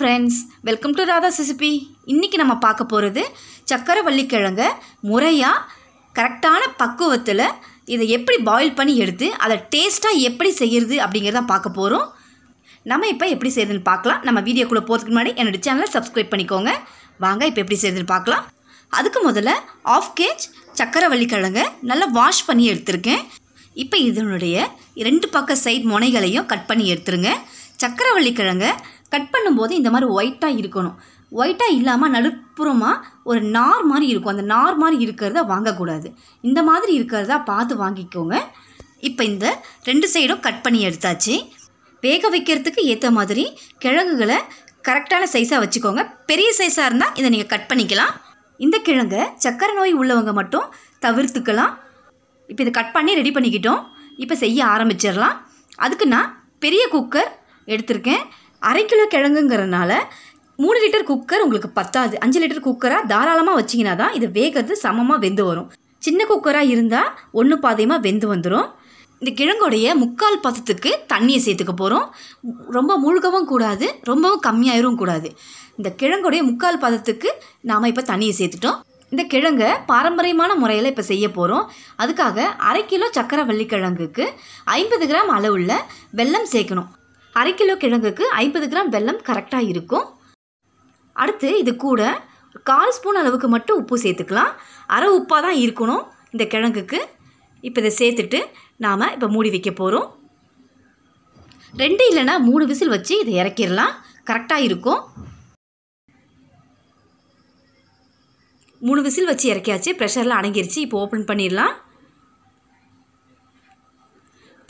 friends welcome to Radha சிசிபி இன்றைக்கி நம்ம பார்க்க போகிறது சக்கரை வள்ளிக்கிழங்க முறையாக கரெக்டான பக்குவத்தில் இதை எப்படி பாயில் பண்ணி எடுத்து அதை டேஸ்ட்டாக எப்படி செய்கிறது அப்படிங்கிறத பார்க்க போகிறோம் நம்ம இப்போ எப்படி செய்யுதுன்னு பார்க்கலாம் நம்ம வீடியோக்குள்ளே போகிறதுக்கு முன்னாடி என்னோடய சேனலை சப்ஸ்கிரைப் பண்ணிக்கோங்க வாங்க இப்போ எப்படி செய்யுதுன்னு பார்க்கலாம் அதுக்கு முதல்ல ஆஃப் கேஜ் சக்கரை வள்ளிக்கிழங்க நல்லா வாஷ் பண்ணி எடுத்திருக்கேன் இப்போ இதனுடைய ரெண்டு பக்க சைட் முனைகளையும் கட் பண்ணி எடுத்துருங்க சக்கரவள்ளி கிழங்கை கட் பண்ணும்போது இந்த மாதிரி ஒயிட்டாக இருக்கணும் ஒயிட்டாக இல்லாமல் நடுப்புறமாக ஒரு நார் மாதிரி இருக்கும் அந்த நார் மாதிரி இருக்கிறத வாங்கக்கூடாது இந்த மாதிரி இருக்கிறதா பார்த்து வாங்கிக்கோங்க இப்போ இந்த ரெண்டு சைடும் கட் பண்ணி எடுத்தாச்சு வேக வைக்கிறதுக்கு ஏற்ற மாதிரி கிழங்குகளை கரெக்டான சைஸாக வச்சுக்கோங்க பெரிய சைஸாக இருந்தால் இதை நீங்கள் கட் பண்ணிக்கலாம் இந்த கிழங்கை சக்கரை நோய் உள்ளவங்க மட்டும் தவிர்த்துக்கலாம் இப்போ இதை கட் பண்ணி ரெடி பண்ணிக்கிட்டோம் இப்போ செய்ய ஆரம்பிச்சிடலாம் அதுக்கு நான் பெரிய குக்கர் எடுத்திருக்கேன் அரை கிலோ கிழங்குங்கிறனால மூணு லிட்டர் குக்கர் உங்களுக்கு பத்தாது அஞ்சு லிட்டர் குக்கராக தாராளமாக வச்சிங்கன்னா தான் இது வேகிறது சமமாக வெந்து வரும் சின்ன குக்கராக இருந்தால் ஒன்று பாதையமாக வெந்து வந்துடும் இந்த கிழங்குடைய முக்கால் பதத்துக்கு தண்ணியை சேர்த்துக்க போகிறோம் ரொம்ப முழுகவும் கூடாது ரொம்பவும் கம்மியாயிரும் கூடாது இந்த கிழங்குடைய முக்கால் பதத்துக்கு நாம் இப்போ தண்ணியை சேர்த்துட்டோம் இந்த கிழங்கை பாரம்பரியமான முறையில் இப்போ செய்ய போகிறோம் அதுக்காக அரை கிலோ சக்கரை வள்ளிக்கிழங்குக்கு ஐம்பது கிராம் அளவுள்ள வெல்லம் சேர்க்கணும் அரை கிலோ கிழங்குக்கு ஐம்பது கிராம் வெல்லம் கரெக்டாக இருக்கும் அடுத்து இது கூட கால் ஸ்பூன் அளவுக்கு மட்டும் உப்பு சேர்த்துக்கலாம் அரை உப்பாக தான் இருக்கணும் இந்த கிழங்குக்கு இப்போ இதை சேர்த்துட்டு நாம் இப்போ மூடி வைக்க போகிறோம் ரெண்டு இல்லைன்னா மூணு விசில் வச்சு இதை இறக்கிடலாம் கரெக்டாக இருக்கும் மூணு விசில் வச்சு இறக்கியாச்சு ப்ரெஷர்லாம் அடங்கிருச்சு இப்போ ஓப்பன் பண்ணிடலாம்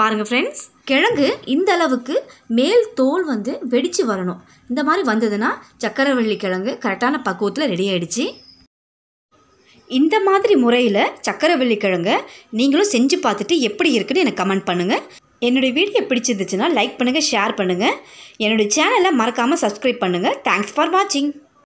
பாருங்கள் ஃப்ரெண்ட்ஸ் கிழங்கு இந்த அளவுக்கு மேல் தோல் வந்து வெடித்து வரணும் இந்த மாதிரி வந்ததுன்னா சக்கரவள்ளி கிழங்கு கரெக்டான பக்குவத்தில் ரெடி ஆகிடுச்சு இந்த மாதிரி முறையில் சக்கரவள்ளி கிழங்கை நீங்களும் செஞ்சு பார்த்துட்டு எப்படி இருக்குன்னு எனக்கு கமெண்ட் பண்ணுங்கள் என்னுடைய வீடியோ பிடிச்சிருந்துச்சுன்னா லைக் பண்ணுங்கள் ஷேர் பண்ணுங்கள் என்னுடைய சேனலை மறக்காமல் சப்ஸ்கிரைப் பண்ணுங்கள் தேங்க்ஸ் ஃபார் வாட்சிங்